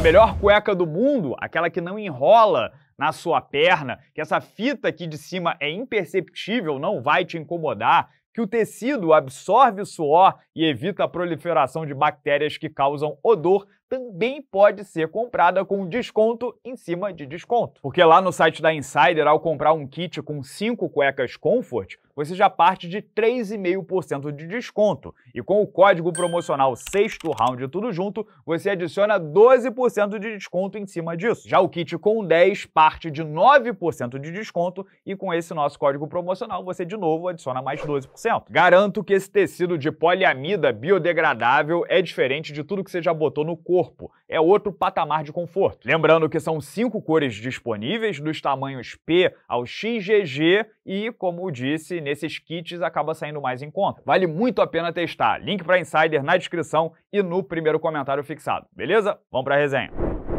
A melhor cueca do mundo, aquela que não enrola na sua perna, que essa fita aqui de cima é imperceptível, não vai te incomodar, que o tecido absorve o suor e evita a proliferação de bactérias que causam odor, também pode ser comprada com desconto em cima de desconto. Porque lá no site da Insider, ao comprar um kit com cinco cuecas Comfort, você já parte de 3,5% de desconto. E com o código promocional sexto round tudo junto, você adiciona 12% de desconto em cima disso. Já o kit com 10 parte de 9% de desconto e com esse nosso código promocional você de novo adiciona mais 12%. Garanto que esse tecido de poliamida biodegradável é diferente de tudo que você já botou no corpo. É outro patamar de conforto. Lembrando que são cinco cores disponíveis, dos tamanhos P ao XGG e, como disse, nesses kits acaba saindo mais em conta. Vale muito a pena testar. Link para Insider na descrição e no primeiro comentário fixado. Beleza? Vamos para a resenha.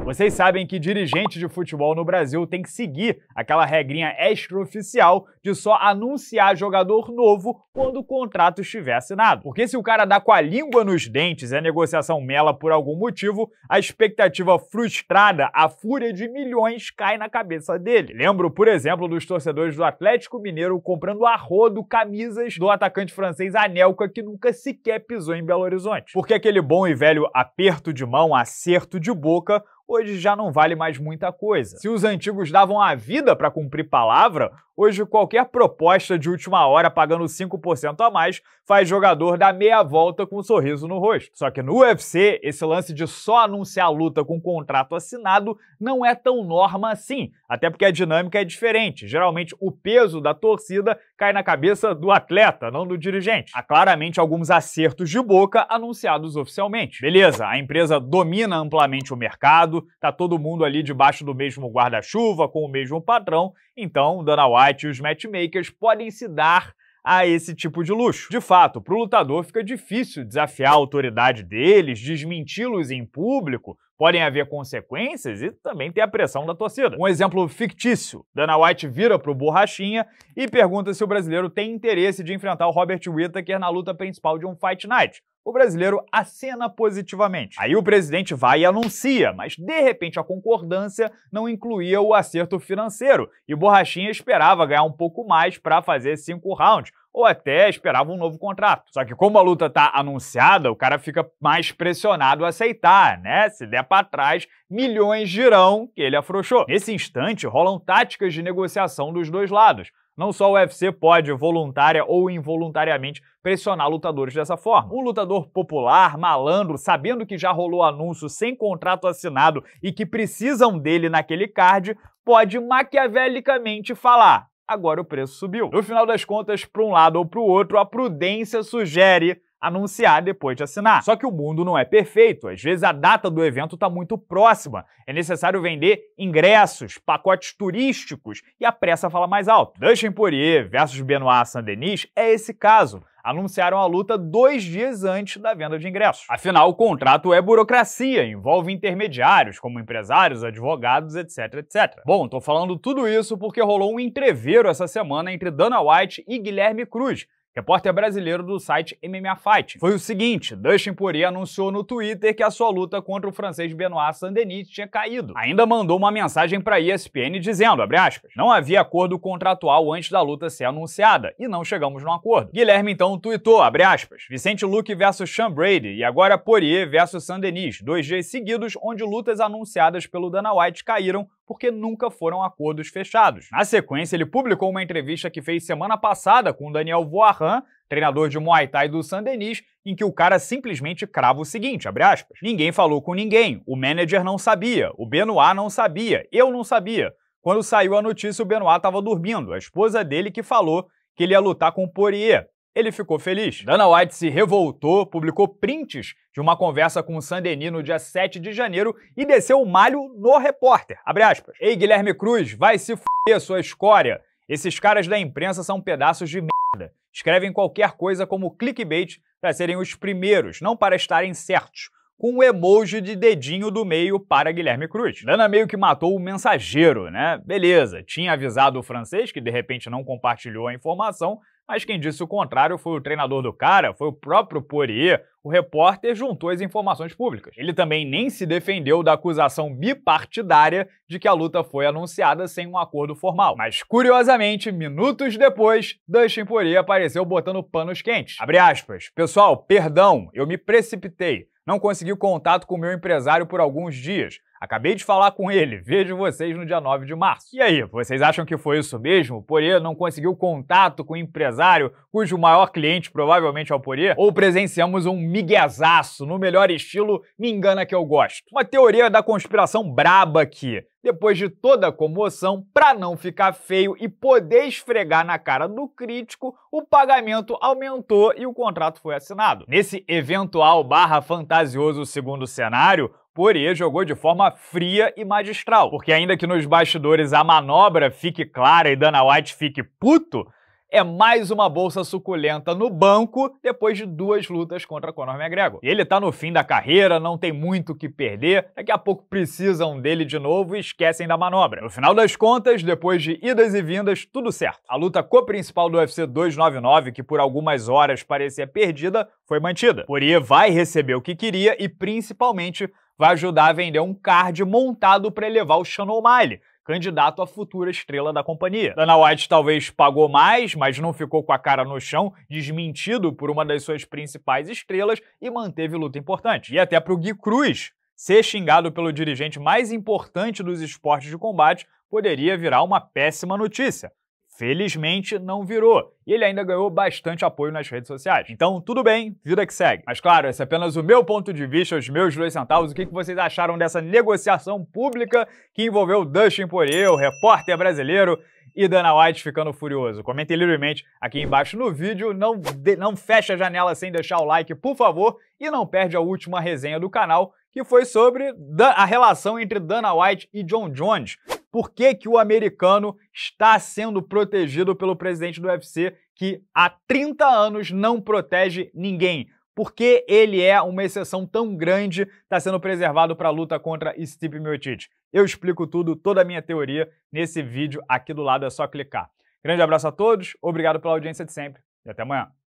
Vocês sabem que dirigente de futebol no Brasil tem que seguir aquela regrinha extraoficial de só anunciar jogador novo quando o contrato estiver assinado. Porque se o cara dá com a língua nos dentes e é a negociação mela por algum motivo, a expectativa frustrada, a fúria de milhões cai na cabeça dele. Lembro, por exemplo, dos torcedores do Atlético Mineiro comprando arrodo camisas do atacante francês Anelka que nunca sequer pisou em Belo Horizonte. Porque aquele bom e velho aperto de mão, acerto de boca, hoje já não vale mais muita coisa. Se os antigos davam a vida para cumprir palavra, Hoje, qualquer proposta de última hora pagando 5% a mais faz jogador dar meia volta com um sorriso no rosto. Só que no UFC, esse lance de só anunciar a luta com um contrato assinado não é tão norma assim, até porque a dinâmica é diferente. Geralmente, o peso da torcida cai na cabeça do atleta, não do dirigente. Há claramente alguns acertos de boca anunciados oficialmente. Beleza, a empresa domina amplamente o mercado, tá todo mundo ali debaixo do mesmo guarda-chuva, com o mesmo padrão, então Dana White e os matchmakers podem se dar a esse tipo de luxo. De fato, para o lutador fica difícil desafiar a autoridade deles, desmenti-los em público, podem haver consequências e também tem a pressão da torcida. Um exemplo fictício: Dana White vira pro Borrachinha e pergunta se o brasileiro tem interesse de enfrentar o Robert Whittaker na luta principal de um Fight Night o brasileiro acena positivamente. Aí o presidente vai e anuncia, mas de repente a concordância não incluía o acerto financeiro e Borrachinha esperava ganhar um pouco mais para fazer cinco rounds, ou até esperava um novo contrato. Só que como a luta tá anunciada, o cara fica mais pressionado a aceitar, né? Se der para trás, milhões dirão que ele afrouxou. Nesse instante, rolam táticas de negociação dos dois lados. Não só o UFC pode, voluntária ou involuntariamente, pressionar lutadores dessa forma. Um lutador popular, malandro, sabendo que já rolou anúncio sem contrato assinado e que precisam dele naquele card, pode maquiavelicamente falar: agora o preço subiu. No final das contas, para um lado ou para o outro, a prudência sugere anunciar depois de assinar. Só que o mundo não é perfeito, às vezes a data do evento está muito próxima. É necessário vender ingressos, pacotes turísticos e a pressa fala mais alto. Dustin Poirier versus Benoit Saint-Denis é esse caso anunciaram a luta dois dias antes da venda de ingressos. Afinal, o contrato é burocracia, envolve intermediários, como empresários, advogados, etc, etc. Bom, tô falando tudo isso porque rolou um entreveiro essa semana entre Dana White e Guilherme Cruz, Repórter brasileiro do site MMA Fight. Foi o seguinte, Dustin Poirier anunciou no Twitter que a sua luta contra o francês Benoit Saint-Denis tinha caído. Ainda mandou uma mensagem para a ESPN dizendo, aspas, não havia acordo contratual antes da luta ser anunciada e não chegamos num acordo. Guilherme então tweetou, aspas, Vicente Luque versus Sean Brady e agora Poirier versus Saint-Denis, dois dias seguidos onde lutas anunciadas pelo Dana White caíram porque nunca foram acordos fechados. Na sequência, ele publicou uma entrevista que fez semana passada com Daniel Voiran, treinador de Muay Thai do San Denis, em que o cara simplesmente crava o seguinte, aspas, Ninguém falou com ninguém, o manager não sabia, o Benoit não sabia, eu não sabia. Quando saiu a notícia, o Benoit estava dormindo, a esposa dele que falou que ele ia lutar com o Poirier ele ficou feliz. Dana White se revoltou, publicou prints de uma conversa com o Sandeni no dia 7 de janeiro e desceu o malho no repórter. Abre aspas. Ei, Guilherme Cruz, vai se fuder sua escória. Esses caras da imprensa são pedaços de merda. Escrevem qualquer coisa como clickbait para serem os primeiros, não para estarem certos. Com um emoji de dedinho do meio para Guilherme Cruz. Dana meio que matou o mensageiro, né? Beleza, tinha avisado o francês, que de repente não compartilhou a informação, mas quem disse o contrário foi o treinador do cara, foi o próprio Poirier. O repórter juntou as informações públicas. Ele também nem se defendeu da acusação bipartidária de que a luta foi anunciada sem um acordo formal. Mas, curiosamente, minutos depois, Dustin Poirier apareceu botando panos quentes. Abre aspas. Pessoal, perdão, eu me precipitei. Não consegui contato com meu empresário por alguns dias. Acabei de falar com ele, vejo vocês no dia 9 de março. E aí, vocês acham que foi isso mesmo? Poirier não conseguiu contato com o empresário cujo maior cliente provavelmente é o Poirier? Ou presenciamos um miguezaço no melhor estilo Me Engana Que Eu Gosto? Uma teoria da conspiração braba aqui depois de toda a comoção, para não ficar feio e poder esfregar na cara do crítico, o pagamento aumentou e o contrato foi assinado. Nesse eventual barra fantasioso segundo cenário, Poirier jogou de forma fria e magistral, porque ainda que nos bastidores a manobra fique clara e Dana White fique puto, é mais uma bolsa suculenta no banco depois de duas lutas contra Conor McGregor. Ele tá no fim da carreira, não tem muito o que perder, daqui a pouco precisam dele de novo e esquecem da manobra. No final das contas, depois de idas e vindas, tudo certo. A luta co-principal do UFC 299, que por algumas horas parecia perdida, foi mantida. Poirier vai receber o que queria e principalmente vai ajudar a vender um card montado para elevar o Sean O'Malley, candidato à futura estrela da companhia. Dana White talvez pagou mais, mas não ficou com a cara no chão, desmentido por uma das suas principais estrelas e manteve luta importante. E até para o Gui Cruz, ser xingado pelo dirigente mais importante dos esportes de combate poderia virar uma péssima notícia. Felizmente não virou. E ele ainda ganhou bastante apoio nas redes sociais. Então, tudo bem, vida que segue. Mas claro, esse é apenas o meu ponto de vista, os meus dois centavos. O que vocês acharam dessa negociação pública que envolveu Dustin Poirier, o repórter brasileiro, e Dana White ficando furioso. Comentem livremente aqui embaixo no vídeo, não, de, não fecha a janela sem deixar o like, por favor, e não perde a última resenha do canal, que foi sobre a relação entre Dana White e John Jones, por que, que o americano está sendo protegido pelo presidente do UFC que há 30 anos não protege ninguém. Por que ele é uma exceção tão grande, está sendo preservado para a luta contra tipo de Miocic? Eu explico tudo, toda a minha teoria, nesse vídeo aqui do lado, é só clicar. Grande abraço a todos, obrigado pela audiência de sempre e até amanhã.